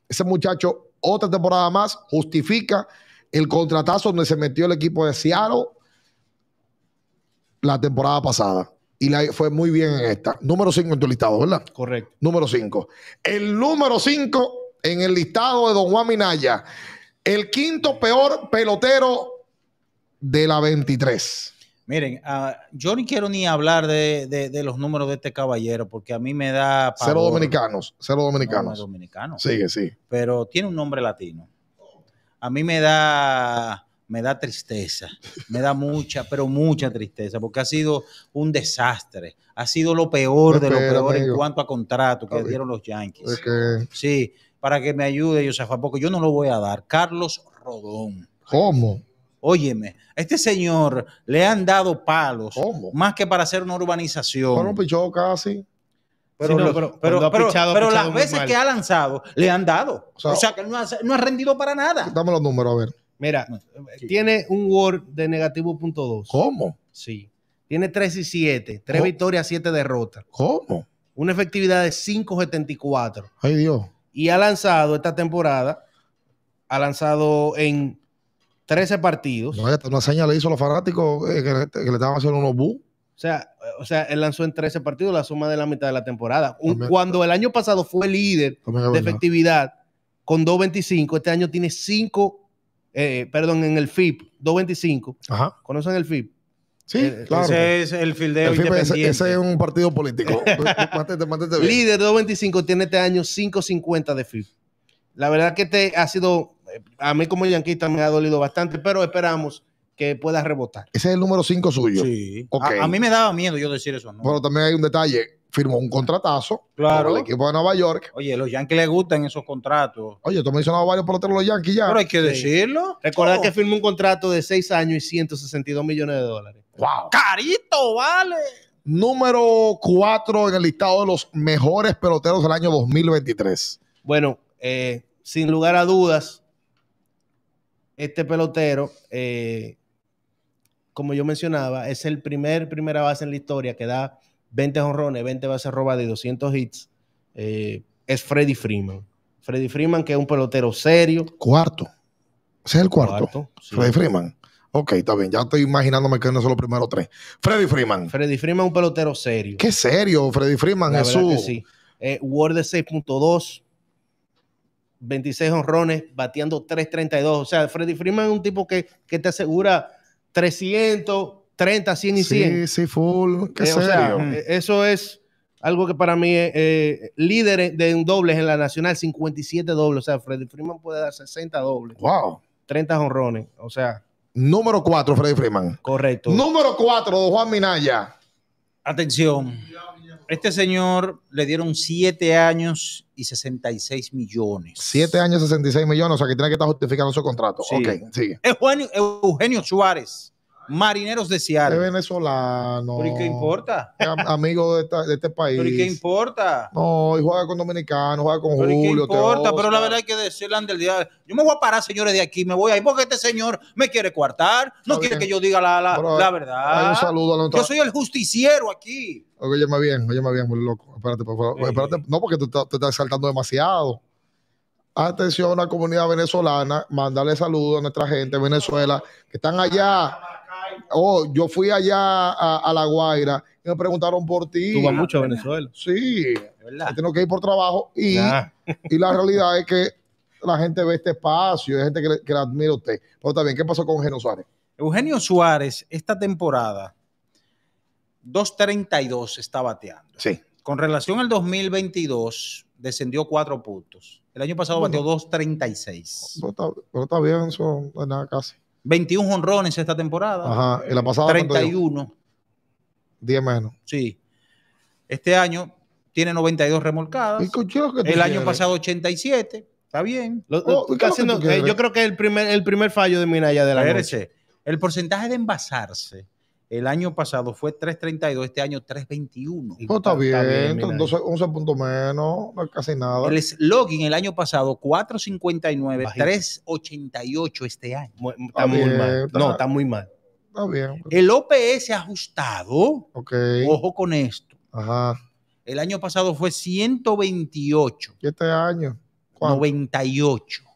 Ese muchacho, otra temporada más, justifica el contratazo donde se metió el equipo de Seattle la temporada pasada y fue muy bien en esta. Número 5 en tu listado, ¿verdad? Correcto. Número 5. El número 5 en el listado de Don Juan Minaya. El quinto peor pelotero de la 23. Miren, ah, yo ni quiero ni hablar de, los números de este caballero porque a mí me da... Pavor. Cero dominicanos, cero dominicanos. No, dominicano. Sigue, sí. Pero tiene un nombre latino. A mí me da me da tristeza, me da mucha, pero mucha tristeza, porque ha sido un desastre, ha sido lo peor de lo peor en cuanto a contrato que dieron los Yankees. Sí, para que me ayude, porque yo no lo voy a dar. Carlos Rodón. ¿Cómo? Óyeme, a este señor le han dado palos más que para hacer una urbanización. Bueno, pichó casi. Pero, las veces que ha lanzado, le eh, han dado. O sea, que no ha, no ha rendido para nada. Dame los números, a ver. Mira, eh, tiene un Word de negativo punto dos. ¿Cómo? Sí. Tiene 3 y 7, 3 victorias, 7 derrotas. ¿Cómo? Una efectividad de 5.74. Ay Dios. Y ha lanzado esta temporada, ha lanzado en 13 partidos. No, una señal le hizo a los fanáticos eh, que, le estaban haciendo unos bu. O sea, o sea, él lanzó en 13 partidos la suma de la mitad de la temporada. cuando el año pasado fue líder de efectividad con 2.25, este año tiene 5 eh, perdón, en el FIP 225. ¿Conocen el FIP? Sí, eh, claro. Ese es el fildeo Ese, es un partido político. Mátete bien. Líder 225 tiene este año 5.50 de FIP. La verdad que este ha sido, eh, a mí como yanquista me ha dolido bastante, pero esperamos que pueda rebotar. Ese es el número 5 suyo. Sí. A, mí me daba miedo yo decir eso. ¿no? Bueno, también hay un detalle firmó un contratazo con el equipo de Nueva York. Oye, los Yankees les gustan esos contratos. Oye, tú me mencionado varios peloteros los Yankees ya. Pero hay que decirlo. Recuerda que firmó un contrato de 6 años y 162 millones de dólares. ¡Wow! ¡Carito, vale! Número 4 en el listado de los mejores peloteros del año 2023. Bueno, eh, sin lugar a dudas, este pelotero, eh, como yo mencionaba, es el primer primera base en la historia que da 20 honrones, 20 bases robadas y 200 hits, eh, es Freddy Freeman. Freddy Freeman, que es un pelotero serio. Cuarto. Ese es el cuarto. Freddy Freeman. Ok, está bien. Ya estoy imaginándome que no son los primeros tres. Freddy Freeman. Freddy Freeman es un pelotero serio. Qué serio, Freddy Freeman, Jesús. Eh, Word de 6.2, 26 honrones, bateando 3.32. O sea, Freddy Freeman es un tipo que, que te asegura 300, 30, 100 y 100. Sí, sí, full. Eh, sea, eh, eso es algo que para mí eh, líder de un dobles en la nacional, 57 dobles. O sea, Freddy Freeman puede dar 60 dobles. Wow. 30 honrones. O sea. Número 4, Freddy Freeman. Correcto. Número 4, Juan Minaya. Atención. Este señor le dieron 7 años y 66 millones. 7 años, y 66 millones. O sea, que tiene que estar justificando su contrato. Sí. Ok, Eugenio Suárez. Marineros de Seattle. Es venezolano. ¿Pero y qué importa? amigo de, este país. ¿Pero y qué importa? No, y juega con dominicanos, juega con ¿Pero Julio. ¿y qué importa? Pero la verdad hay que decirle del día. Yo me voy a parar, señores, de aquí, me voy a ir porque este señor me quiere coartar, no quiere que yo diga la, eh, verdad. un saludo a la Yo soy el justiciero aquí. Óyeme bien, óyeme bien, muy loco. Espérate, No, porque tú estás saltando demasiado atención a la comunidad venezolana, mandarle saludos a nuestra gente de Venezuela que están allá Oh, yo fui allá a, La Guaira y me preguntaron por ti. Tú vas ah, mucho a Venezuela. Sí, verdad. tengo que ir por trabajo y, y la realidad es que la gente ve este espacio, hay gente que le, admira a usted. Pero también, ¿qué pasó con Eugenio Suárez? Eugenio Suárez, esta temporada, 2.32 está bateando. Sí. Con relación al 2022, descendió cuatro puntos. El año pasado bateó 2.36. Pero está, pero está bien, eso nada casi. 21 honrones esta temporada. Ajá. ¿Y la 31. 10 menos. Sí. Este año tiene 92 remolcadas. el año pasado 87. Está bien. Oh, eh, yo creo que es el primer, el primer fallo de Minaya de la noche. El porcentaje de envasarse el año pasado fue 3.32, este año 3.21. No, pues está bien, 11 puntos menos, casi nada. El slogan el año pasado 4.59, 3.88 este año. Está, muy mal. no, está muy mal. Está bien. El OPS ha ajustado, okay. ojo con esto. Ajá. El año pasado fue 128. ¿Y este año? 98.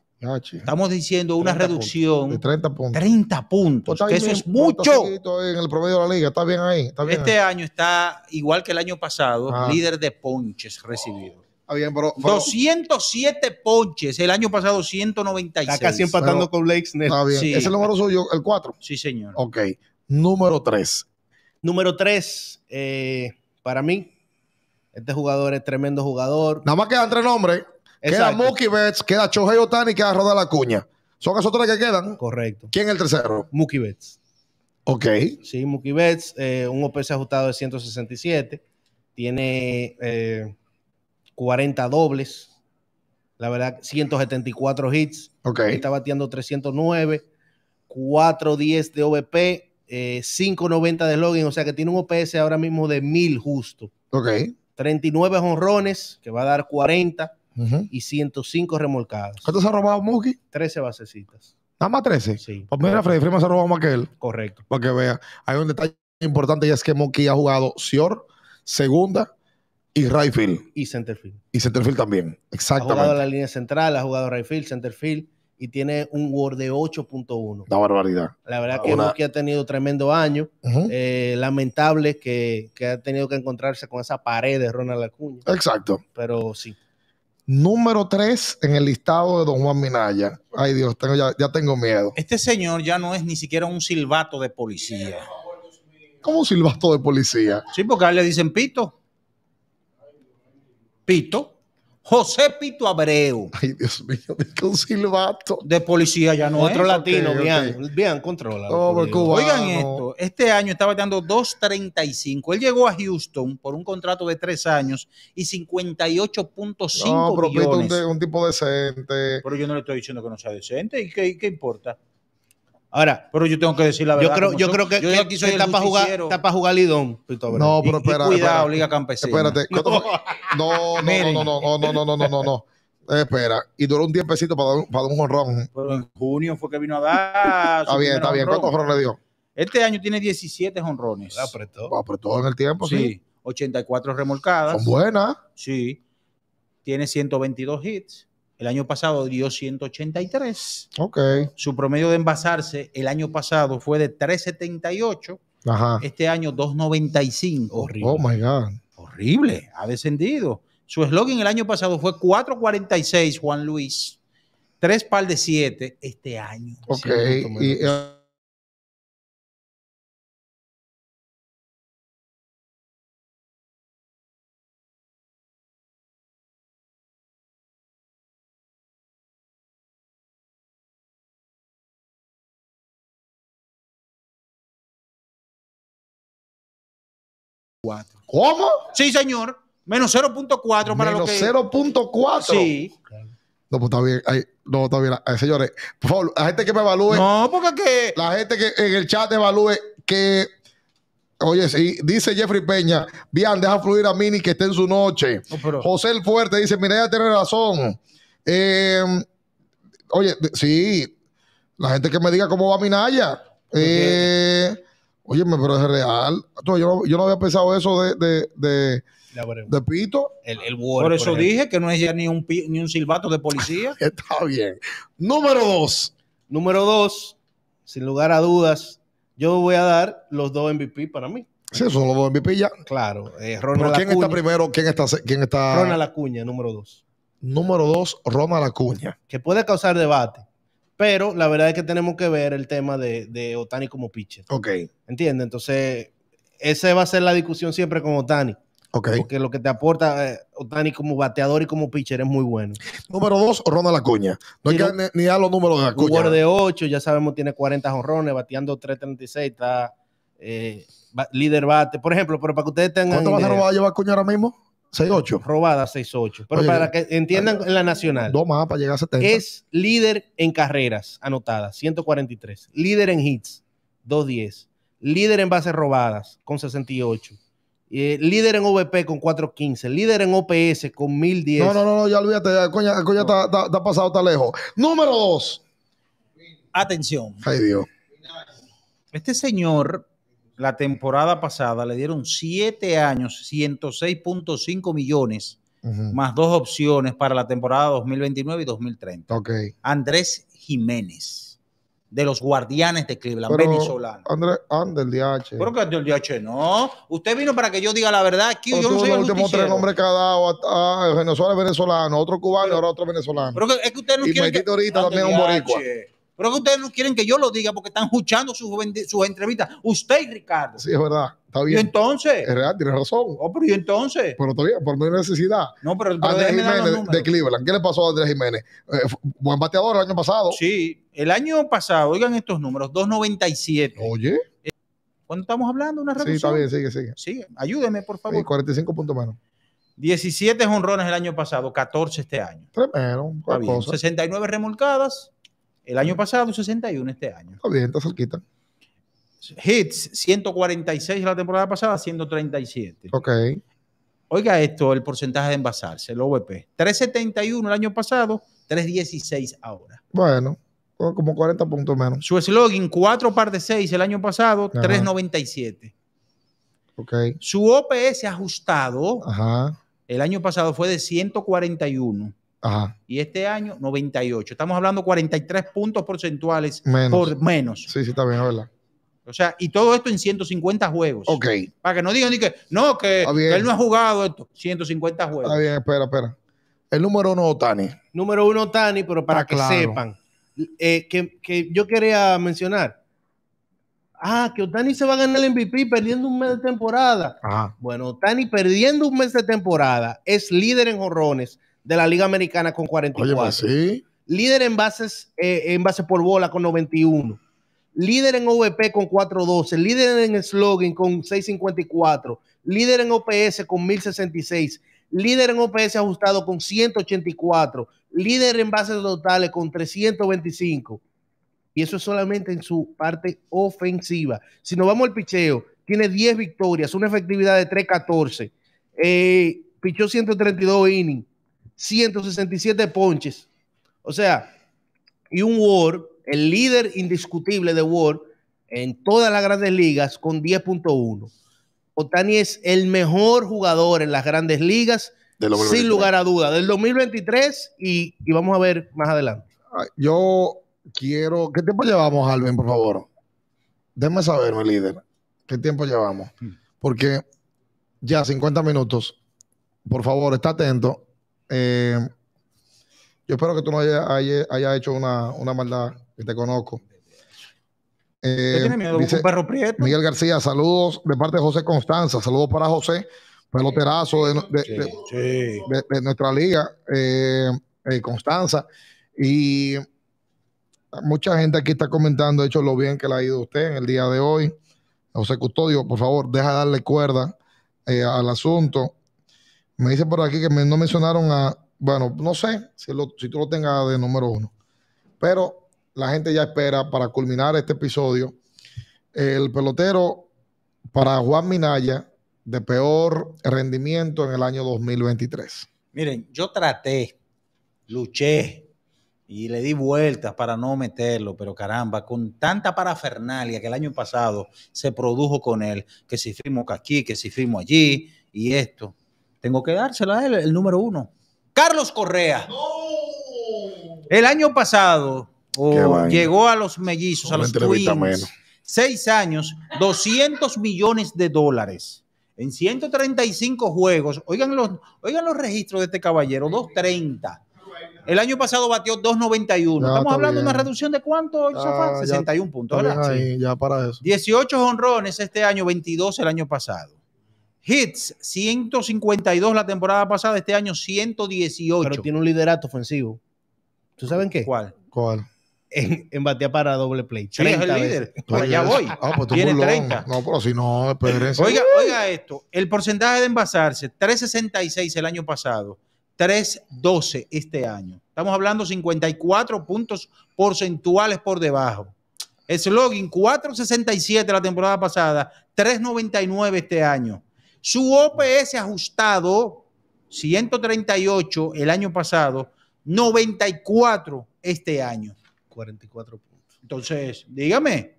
Estamos diciendo una reducción de 30 puntos. 30 puntos pues eso es mucho. En el promedio de la liga, está bien ahí. este año está igual que el año pasado, ah. líder de ponches recibido 207 ponches, el año pasado 196. Está casi empatando con Blake Está bien. ¿Es el número suyo, el 4? Sí, señor. Ok. Número 3. Número 3, eh, para mí, este jugador es tremendo jugador. Nada más quedan tres nombres. Queda Mookie Betts, queda Chohei Otani, queda Roda la Cuña. Son esos tres que quedan. Correcto. ¿Quién es el tercero? Mookie Betts. Ok. Sí, Mookie Betts, eh, un OPS ajustado de 167. Tiene 40 eh, dobles. La verdad, 174 hits. Ok. Está bateando 309. 410 de eh, OVP. 590 de login. O sea que tiene un OPS ahora mismo de 1000 justo. Ok. 39 honrones, que va a dar 40 y 105 remolcados ¿Cuántos ha robado Muki? 13 basecitas. ¿Nada más 13? Sí. Pues mira, Freddy Freeman se ha robado más que Correcto. Para vea. Hay un detalle importante y es que Muki ha jugado Sior, segunda y Rayfield. Y Centerfield. Y Centerfield también. Exactamente. Ha jugado la línea central, ha jugado Rayfield, Centerfield y tiene un Word de 8.1. La barbaridad. La verdad que Una... ha tenido tremendo año. Eh, lamentable que, que, ha tenido que encontrarse con esa pared de Ronald Acuña. Exacto. Pero sí. Número 3 en el listado de Don Juan Minaya. Ay Dios, ya, tengo miedo. Este señor ya no es ni siquiera un silbato de policía. ¿Cómo un silbato de policía? Sí, porque a él le dicen pito. Pito. José Pito Abreu. Ay, Dios mío, un silbato. De policía ya no. Otro latino, bien, bien, controla. Oigan esto, este año estaba dando 2.35. Él llegó a Houston por un contrato de tres años y 58.5 no, millones. Un, un tipo decente. Pero yo no le estoy diciendo que no sea decente. ¿Y qué importa? Ahora, pero yo tengo que decir la verdad. Yo creo, que, aquí soy está, para jugar, está para jugar Lidón. No, pero espera. cuidado, Liga Campesina. Espérate. No, no, no, no, no, no, no, no, no, Espera, y duró un tiempecito para dar, para dar un honrón. Pero en junio fue que vino a dar. está bien, está bien. ¿Cuántos honrones le dio? Este año tiene 17 honrones. Ah, apretó. Ah, apretó en el tiempo, sí. sí. 84 remolcadas. Son buenas. Sí. Tiene 122 hits. El año pasado dio 183. Ok. Su promedio de envasarse el año pasado fue de 378. Ajá. Este año 295. Horrible. Oh my God. Horrible. Ha descendido. Su eslogan el año pasado fue 446, Juan Luis. Tres par de siete este año. Ok. Y, eh, ¿Cómo? Sí, señor. Menos 0.4 para lo que... Menos 0.4. Sí. No, pues está bien. no, está bien. señores, por la gente que me evalúe. No, porque que. La gente que en el chat evalúe que. Oye, sí, dice Jeffrey Peña, bien, deja fluir a Mini que esté en su noche. José el Fuerte dice, mira, ella tiene razón. Eh, oye, sí, la gente que me diga cómo va Minaya. Eh, Óyeme, pero es real. Yo, no, había pensado eso de, de, Pito. por eso dije que no es ya ni un, ni un silbato de policía. Está bien. Número dos. Número dos, sin lugar a dudas, yo voy a dar los dos MVP para mí. Sí, son los dos MVP ya. Claro. Eh, pero ¿quién está primero? ¿Quién está, ¿Quién está? número dos. Número dos, Ronald Acuña. Que puede causar debate. Pero la verdad es que tenemos que ver el tema de, Otani como pitcher. Ok. ¿Entiendes? Entonces, esa va a ser la discusión siempre con Otani. Ok. Porque lo que te aporta eh, Otani como bateador y como pitcher es muy bueno. Número dos, Ronald Acuña. No hay que ni, ni a los números de Acuña. Jugador de 8, ya sabemos, tiene 40 jonrones, bateando 3.36, está eh, líder bate. Por ejemplo, pero para que ustedes tengan. ¿Cuánto va a llevar Acuña ahora mismo? 6-8. Robada 6-8. Pero para que entiendan en la nacional. Dos más para llegar a 70. Es líder en carreras anotadas, 143. Líder en hits, 210. Líder en bases robadas, con 68. Eh, líder en OVP con 4.15, líder en OPS con 1.010. No, no, no, ya olvídate, ya, coño está, está, pasado, está lejos. Número 2. Atención. Ay, Dios. Este señor la temporada pasada le dieron 7 años, 106.5 millones, más dos opciones para la temporada 2029 y 2030. Andrés Jiménez, de los Guardianes de Cleveland, venezolano. Andrés, Ander DH. Pero que el DH no. Usted vino para que yo diga la verdad aquí. yo no soy el último tres nombres que ha dado. Ah, ah, Venezuela venezolano, otro cubano, y ahora otro venezolano. Pero es que usted no y quiere. Que, ahorita también un boricua. Pero que ustedes no quieren que yo lo diga porque están escuchando sus, entrevistas. Usted y Ricardo. Sí, es verdad. Está bien. Y entonces. Es real, tiene razón. Oh, pero y entonces. Pero todavía, por mi necesidad. No, pero, Jiménez de Cleveland. ¿Qué le pasó a Andrés Jiménez? Eh, buen bateador el año pasado. Sí, el año pasado, oigan estos números: 2.97. Oye. ¿Cuándo estamos hablando? Una reducción. Sí, está bien, sigue, sigue. Sí, ayúdeme, por favor. 45 puntos menos. 17 honrones el año pasado, 14 este año. Tremendo. 69 remolcadas. El año pasado, 61 este año. Está bien, está cerquita. Hits, 146 la temporada pasada, 137. Ok. Oiga esto, el porcentaje de envasarse, el OVP. 371 el año pasado, 316 ahora. Bueno, como 40 puntos menos. Su slogan, 4 par de 6 el año pasado, 397. Ok. Su OPS ajustado el año pasado fue de 141. Y este año 98. Estamos hablando 43 puntos porcentuales por menos. Sí, sí, está bien, ¿verdad? O sea, y todo esto en 150 juegos. Ok. Para que no digan ni que, no, que, él no ha jugado esto. 150 juegos. Está bien, espera, espera. El número uno, Otani. Número uno, Otani, pero para ah, que sepan, eh, que, yo quería mencionar. Ah, que Otani se va a ganar el MVP perdiendo un mes de temporada. Ajá. Bueno, Otani perdiendo un mes de temporada es líder en horrones de la Liga Americana con 44. Oye, pues ¿sí? Líder en bases, eh, en base por bola con 91. Líder en OVP con 412. Líder en slogan con 654. Líder en OPS con 1066. Líder en OPS ajustado con 184. Líder en bases totales con 325. Y eso es solamente en su parte ofensiva. Si nos vamos al picheo, tiene 10 victorias, una efectividad de 314. Eh, pichó 132 innings 167 ponches. O sea, y un War, el líder indiscutible de War en todas las grandes ligas con 10.1. Otani es el mejor jugador en las grandes ligas, sin lugar a duda, del 2023 y, vamos a ver más adelante. Yo quiero. ¿Qué tiempo llevamos, Alvin, por favor? Déjame saber, mi líder. ¿Qué tiempo llevamos? Hmm. Porque ya 50 minutos. Por favor, está atento. Eh, yo espero que tú no hayas haya, hecho una, maldad, que te conozco. Eh, Miguel García, saludos de parte de José Constanza, saludos para José, peloterazo de, de, nuestra liga, eh, Constanza. Y mucha gente aquí está comentando, hecho, lo bien que le ha ido usted en el día de hoy. José Custodio, por favor, deja darle cuerda al asunto. Me dice por aquí que no mencionaron a, bueno, no sé si, lo, si tú lo tengas de número uno, pero la gente ya espera para culminar este episodio. El pelotero para Juan Minaya de peor rendimiento en el año 2023. Miren, yo traté, luché y le di vueltas para no meterlo, pero caramba, con tanta parafernalia que el año pasado se produjo con él, que si fuimos aquí, que si fuimos allí y esto, tengo que dársela a él, el número uno. Carlos Correa. Oh. El año pasado oh, llegó a los mellizos, a los Twins. Seis años, 200 millones de dólares en 135 juegos. Oigan los, oigan los registros de este caballero, 230. El año pasado batió 2.91. Estamos hablando de una reducción de cuánto, ah, Sofá? 61 puntos, Ya para eso. 18 honrones este año, 22 el año pasado. Hits, 152 la temporada pasada, este año 118. Pero tiene un liderato ofensivo. ¿Tú saben qué? ¿Cuál? ¿Cuál? En, para doble play. Sí, es el líder. Pues pues allá voy. Ah, pues tú Tiene 30. No, pero si no, Oiga, oiga esto. El porcentaje de envasarse, 3.66 el año pasado, 3.12 este año. Estamos hablando 54 puntos porcentuales por debajo. Slogan 4.67 la temporada pasada, 3.99 este año. Su OPS ajustado, 138 el año pasado, 94 este año. 44 puntos. Entonces, dígame,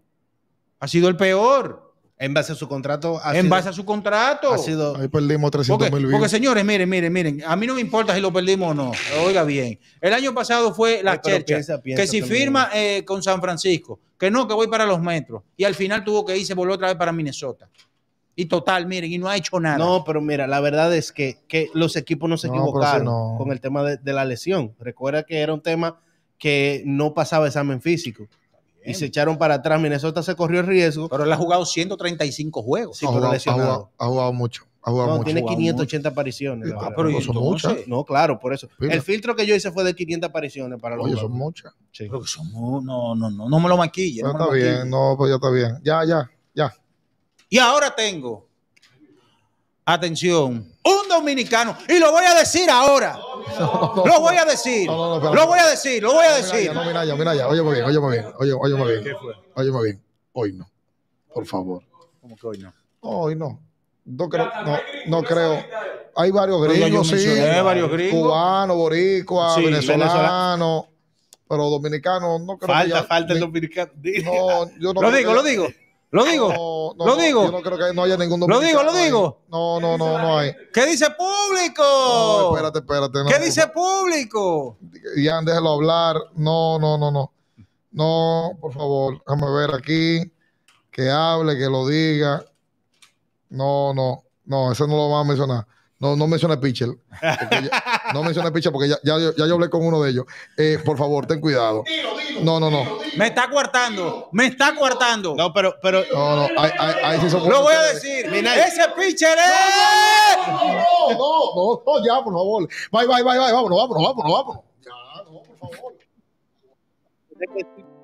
ha sido el peor. En base a su contrato. en base a su contrato. Ha sido... Ahí perdimos 300 mil Porque señores, miren, miren, miren. A mí no me importa si lo perdimos o no. Oiga bien. El año pasado fue la chercha. que si firma eh, con San Francisco. Que no, que voy para los metros. Y al final tuvo que irse, volvió otra vez para Minnesota. Y total, miren, y no ha hecho nada. No, pero mira, la verdad es que, que los equipos no se equivocaron con el tema de, de, la lesión. Recuerda que era un tema que no pasaba examen físico. Y se echaron para atrás. Minnesota se corrió el riesgo. Pero él ha jugado 135 juegos. ha jugado, ha mucho. Ha jugado no, mucho. tiene 580 apariciones. Ah, pero no son muchas. No, claro, por eso. El filtro que yo hice fue de 500 apariciones para los Oye, son muchas. Sí. que son, no, no, no, no me lo maquille. no está bien, no, pues ya está bien. Ya, ya, ya. Y ahora tengo, atención, un dominicano. Y lo voy a decir ahora. No, no, lo voy a decir. No, lo voy a decir, lo voy a decir. No, mira ya, mira ya. muy bien, muy bien. muy bien. muy bien. Hoy no. Por favor. ¿Cómo que hoy no? Hoy no. No creo. No, creo. Hay varios gringos, sí. Hay varios gringos. Cubano, boricua, sí, venezolano. Pero dominicano, no creo. Falta, que ya, falta el dominicano. No, yo no. Lo digo, lo digo. Lo digo. lo digo. Yo no creo que no haya ningún Lo digo, lo digo. No, no, no, no hay. ¿Qué dice público? No, espérate, espérate. ¿Qué dice público? Ya, déjelo hablar. No, no, no, no. No, por favor, déjame ver aquí. Que hable, que lo diga. No, no, no, eso no lo va a mencionar. No, no menciona Pichel. no menciones picha porque ya, ya, yo hablé con uno de ellos. Eh, por favor, ten cuidado. No, no, no. Me está coartando, me está coartando. No, pero, pero. No, no, ahí, Lo voy a decir. Ese pitcher es. No, no, no, no, ya, por favor. Bye, bye, bye, bye. Vámonos, vámonos, vámonos, vámonos. Ya, no, por favor.